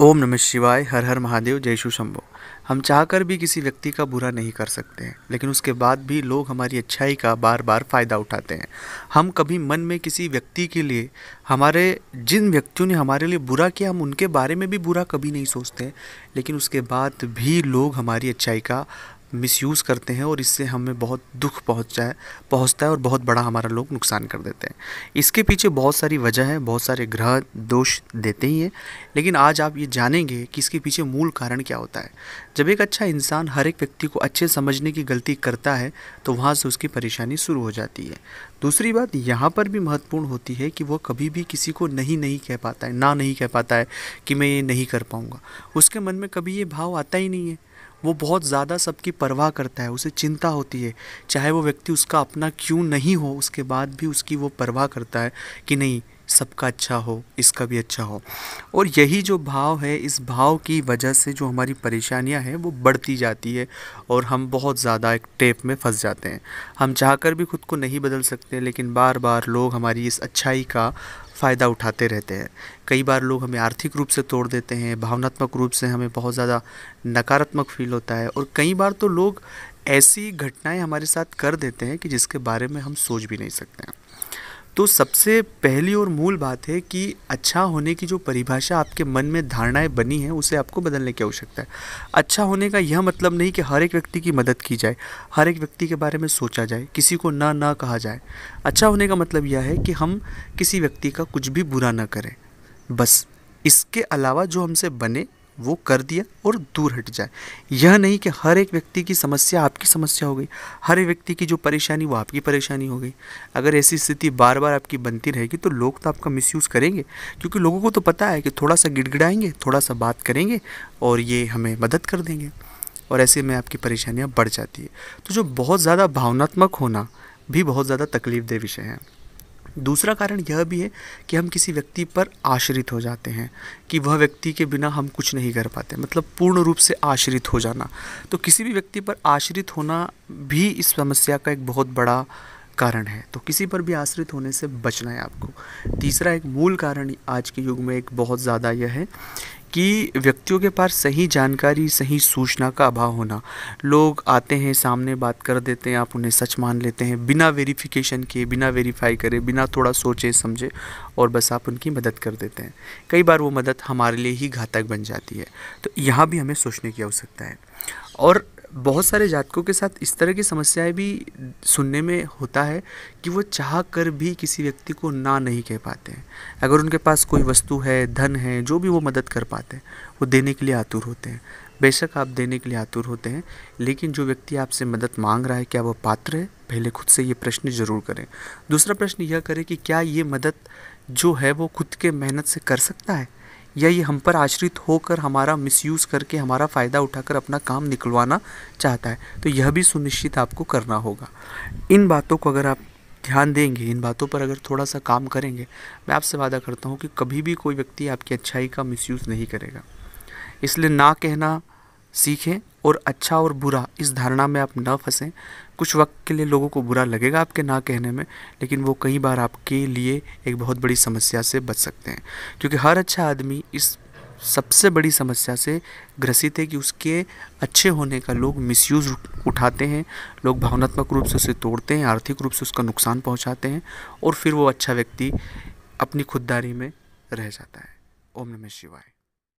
ओम नमः शिवाय हर हर महादेव शु शंभो हम चाहकर भी किसी व्यक्ति का बुरा नहीं कर सकते हैं लेकिन उसके बाद भी लोग हमारी अच्छाई का बार बार फ़ायदा उठाते हैं हम कभी मन में किसी व्यक्ति के लिए हमारे जिन व्यक्तियों ने हमारे लिए बुरा किया हम उनके बारे में भी बुरा कभी नहीं सोचते लेकिन उसके बाद भी लोग हमारी अच्छाई का मिसयूज़ करते हैं और इससे हमें बहुत दुख पहुँचता है पहुँचता है और बहुत बड़ा हमारा लोग नुकसान कर देते हैं इसके पीछे बहुत सारी वजह है बहुत सारे ग्रह दोष देते ही हैं लेकिन आज आप ये जानेंगे कि इसके पीछे मूल कारण क्या होता है जब एक अच्छा इंसान हर एक व्यक्ति को अच्छे समझने की गलती करता है तो वहाँ से उसकी परेशानी शुरू हो जाती है दूसरी बात यहाँ पर भी महत्वपूर्ण होती है कि वह कभी भी किसी को नहीं नहीं कह पाता है ना नहीं कह पाता है कि मैं ये नहीं कर पाऊँगा उसके मन में कभी ये भाव आता ही नहीं है वो बहुत ज़्यादा सबकी परवाह करता है उसे चिंता होती है चाहे वो व्यक्ति उसका अपना क्यों नहीं हो उसके बाद भी उसकी वो परवाह करता है कि नहीं सबका अच्छा हो इसका भी अच्छा हो और यही जो भाव है इस भाव की वजह से जो हमारी परेशानियां हैं वो बढ़ती जाती है और हम बहुत ज़्यादा एक टेप में फंस जाते हैं हम चाहकर भी खुद को नहीं बदल सकते लेकिन बार बार लोग हमारी इस अच्छाई का फ़ायदा उठाते रहते हैं कई बार लोग हमें आर्थिक रूप से तोड़ देते हैं भावनात्मक रूप से हमें बहुत ज़्यादा नकारात्मक फील होता है और कई बार तो लोग ऐसी घटनाएं हमारे साथ कर देते हैं कि जिसके बारे में हम सोच भी नहीं सकते हैं तो सबसे पहली और मूल बात है कि अच्छा होने की जो परिभाषा आपके मन में धारणाएं बनी हैं उसे आपको बदलने की आवश्यकता है अच्छा होने का यह मतलब नहीं कि हर एक व्यक्ति की मदद की जाए हर एक व्यक्ति के बारे में सोचा जाए किसी को ना ना कहा जाए अच्छा होने का मतलब यह है कि हम किसी व्यक्ति का कुछ भी बुरा ना करें बस इसके अलावा जो हमसे बने वो कर दिया और दूर हट जाए यह नहीं कि हर एक व्यक्ति की समस्या आपकी समस्या हो गई हर एक व्यक्ति की जो परेशानी वो आपकी परेशानी हो गई अगर ऐसी स्थिति बार बार आपकी बनती रहेगी तो लोग तो आपका मिसयूज़ करेंगे क्योंकि लोगों को तो पता है कि थोड़ा सा गिड़गिड़ाएंगे थोड़ा सा बात करेंगे और ये हमें मदद कर देंगे और ऐसे में आपकी परेशानियाँ बढ़ जाती है तो जो बहुत ज़्यादा भावनात्मक होना भी बहुत ज़्यादा तकलीफ दे विषय है दूसरा कारण यह भी है कि हम किसी व्यक्ति पर आश्रित हो जाते हैं कि वह व्यक्ति के बिना हम कुछ नहीं कर पाते मतलब पूर्ण रूप से आश्रित हो जाना तो किसी भी व्यक्ति पर आश्रित होना भी इस समस्या का एक बहुत बड़ा कारण है तो किसी पर भी आश्रित होने से बचना है आपको तीसरा एक मूल कारण आज के युग में एक बहुत ज़्यादा यह है कि व्यक्तियों के पास सही जानकारी सही सूचना का अभाव होना लोग आते हैं सामने बात कर देते हैं आप उन्हें सच मान लेते हैं बिना वेरिफिकेशन किए बिना वेरीफाई करे बिना थोड़ा सोचे समझे और बस आप उनकी मदद कर देते हैं कई बार वो मदद हमारे लिए ही घातक बन जाती है तो यहाँ भी हमें सोचने की आवश्यकता है और बहुत सारे जातकों के साथ इस तरह की समस्याएं भी सुनने में होता है कि वो चाह कर भी किसी व्यक्ति को ना नहीं कह पाते हैं अगर उनके पास कोई वस्तु है धन है जो भी वो मदद कर पाते हैं वो देने के लिए आतुर होते हैं बेशक आप देने के लिए आतुर होते हैं लेकिन जो व्यक्ति आपसे मदद मांग रहा है क्या वह पात्र है पहले खुद से ये प्रश्न ज़रूर करें दूसरा प्रश्न यह करें कि क्या ये मदद जो है वो खुद के मेहनत से कर सकता है या ये हम पर आश्रित होकर हमारा मिसयूज़ करके हमारा फ़ायदा उठाकर अपना काम निकलवाना चाहता है तो यह भी सुनिश्चित आपको करना होगा इन बातों को अगर आप ध्यान देंगे इन बातों पर अगर थोड़ा सा काम करेंगे मैं आपसे वादा करता हूँ कि कभी भी कोई व्यक्ति आपकी अच्छाई का मिसयूज़ नहीं करेगा इसलिए ना कहना सीखें और अच्छा और बुरा इस धारणा में आप ना फंसें कुछ वक्त के लिए लोगों को बुरा लगेगा आपके ना कहने में लेकिन वो कई बार आपके लिए एक बहुत बड़ी समस्या से बच सकते हैं क्योंकि हर अच्छा आदमी इस सबसे बड़ी समस्या से ग्रसित है कि उसके अच्छे होने का लोग मिसयूज़ उठाते हैं लोग भावनात्मक रूप से उसे तोड़ते हैं आर्थिक रूप से उसका नुकसान पहुंचाते हैं और फिर वो अच्छा व्यक्ति अपनी खुददारी में रह जाता है ओम नमः शिवाय